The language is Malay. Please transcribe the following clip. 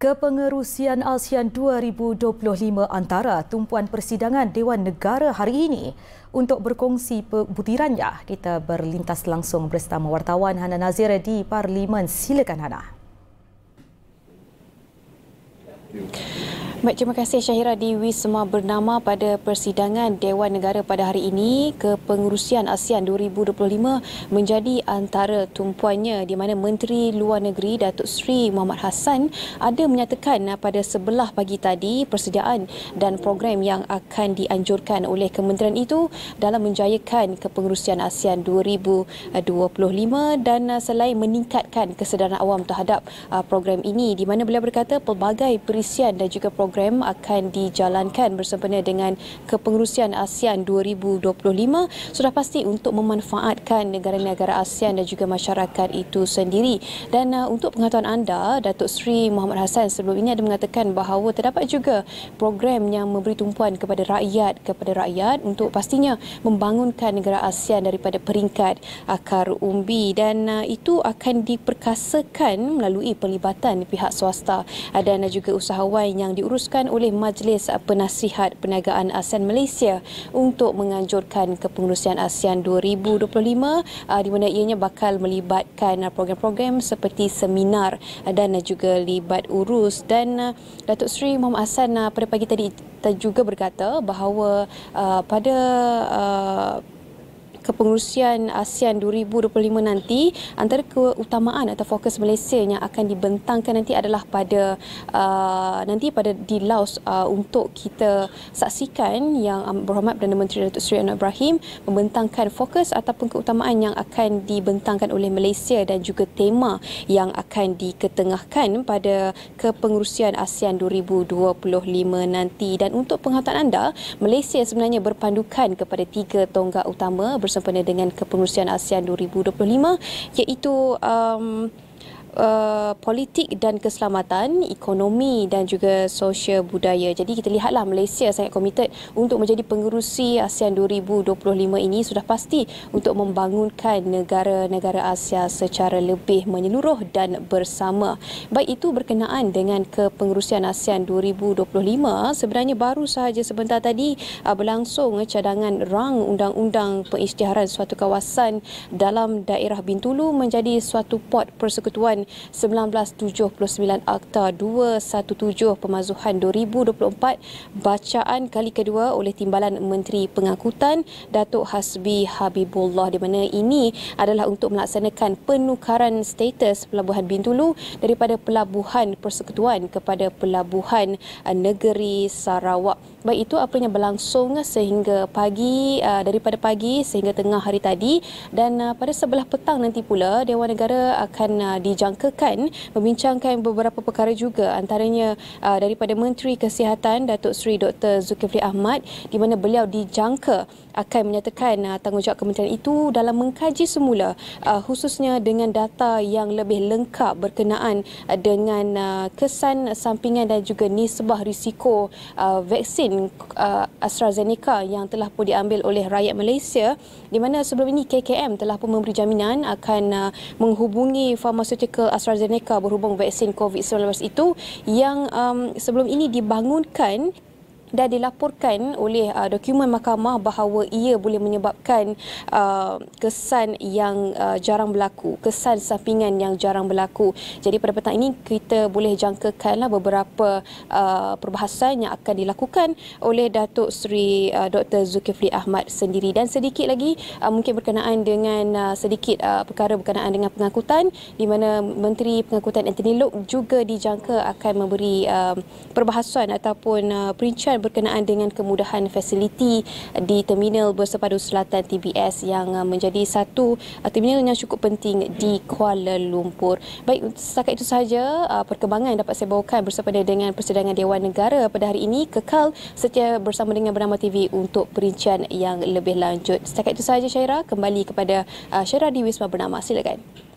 Kepengerusian ASEAN 2025 antara tumpuan persidangan Dewan Negara hari ini untuk berkongsi pebutirannya. Kita berlintas langsung bersama wartawan Hana Nazir di Parlimen. Silakan Hana. Thank you. Baik, terima kasih Syahira di Wisma Bernama pada persidangan Dewan Negara pada hari ini. Kepengurusian ASEAN 2025 menjadi antara tumpuannya di mana Menteri Luar Negeri Datuk Seri Muhammad Hassan ada menyatakan pada sebelah pagi tadi persediaan dan program yang akan dianjurkan oleh kementerian itu dalam menjayakan kepengurusian ASEAN 2025 dan selain meningkatkan kesedaran awam terhadap uh, program ini di mana beliau berkata pelbagai perisian dan juga program program akan dijalankan bersempena dengan Kepengurusan ASEAN 2025 sudah pasti untuk memanfaatkan negara-negara ASEAN dan juga masyarakat itu sendiri. Dan uh, untuk pengetahuan anda, Datuk Seri Muhammad Hassan sebelum ini ada mengatakan bahawa terdapat juga program yang memberi tumpuan kepada rakyat kepada rakyat untuk pastinya membangunkan negara ASEAN daripada peringkat akar umbi dan uh, itu akan diperkasakan melalui pelibatan pihak swasta dan juga usahawan yang diurus diteruskan oleh Majlis Penasihat Perniagaan ASEAN Malaysia untuk menganjurkan kepengurusan ASEAN 2025 ah, di mana ianya bakal melibatkan program-program seperti seminar dan juga libat urus dan ah, Datuk Seri Muhammad Hassan ah, pada pagi tadi juga berkata bahawa pada Kepengurusan ASEAN 2025 nanti antara keutamaan atau fokus Malaysia yang akan dibentangkan nanti adalah pada uh, nanti pada di Laos uh, untuk kita saksikan yang um, berhormat Perdana Menteri Datuk Seri Anwar Ibrahim membentangkan fokus ataupun keutamaan yang akan dibentangkan oleh Malaysia dan juga tema yang akan diketengahkan pada Kepengurusan ASEAN 2025 nanti dan untuk penghantaran anda Malaysia sebenarnya berpandukan kepada tiga tonggak utama bersama sempena dengan kepengurusian ASEAN 2025 iaitu um, Uh, politik dan keselamatan, ekonomi dan juga sosial budaya. Jadi kita lihatlah Malaysia sangat komited untuk menjadi pengerusi ASEAN 2025 ini sudah pasti untuk membangunkan negara-negara Asia secara lebih menyeluruh dan bersama. Baik itu berkenaan dengan kepengerusian ASEAN 2025, sebenarnya baru sahaja sebentar tadi uh, berlangsung cadangan rang undang-undang pengisytiharan suatu kawasan dalam daerah Bintulu menjadi suatu pot persekutuan 1979 Akta 217 Pemazuhan 2024 bacaan kali kedua oleh Timbalan Menteri Pengangkutan Datuk Hasbi Habibullah di mana ini adalah untuk melaksanakan penukaran status Pelabuhan Bintulu daripada Pelabuhan Persekutuan kepada Pelabuhan Negeri Sarawak baik itu apa yang berlangsung sehingga pagi uh, daripada pagi sehingga tengah hari tadi dan uh, pada sebelah petang nanti pula Dewan Negara akan uh, dijangkakan membincangkan beberapa perkara juga antaranya daripada Menteri Kesihatan Datuk Seri Dr. Zulkifli Ahmad di mana beliau dijangka akan menyatakan tanggungjawab kementerian itu dalam mengkaji semula khususnya dengan data yang lebih lengkap berkenaan dengan kesan sampingan dan juga nisbah risiko vaksin vaksin uh, AstraZeneca yang telah pun diambil oleh rakyat Malaysia di mana sebelum ini KKM telah pun memberi jaminan akan uh, menghubungi pharmaceutical AstraZeneca berhubung vaksin COVID-19 itu yang um, sebelum ini dibangunkan dah dilaporkan oleh uh, dokumen mahkamah bahawa ia boleh menyebabkan uh, kesan yang uh, jarang berlaku, kesan sampingan yang jarang berlaku. Jadi pada petang ini kita boleh jangkakanlah beberapa uh, perbahasan yang akan dilakukan oleh Datuk Seri uh, Dr. Zulkifli Ahmad sendiri dan sedikit lagi uh, mungkin berkenaan dengan uh, sedikit uh, perkara berkenaan dengan pengangkutan di mana Menteri Pengangkutan Anthony Lok juga dijangka akan memberi uh, perbahasan ataupun uh, perincian berkenaan dengan kemudahan fasiliti di terminal bersepadu selatan TBS yang uh, menjadi satu uh, terminal yang cukup penting di Kuala Lumpur. Baik, setakat itu sahaja uh, perkembangan yang dapat saya bawakan bersama dengan persidangan Dewan Negara pada hari ini kekal setia bersama dengan Bernama TV untuk perincian yang lebih lanjut. Setakat itu sahaja Syairah, kembali kepada Syairah di Wisma Bernama. Silakan.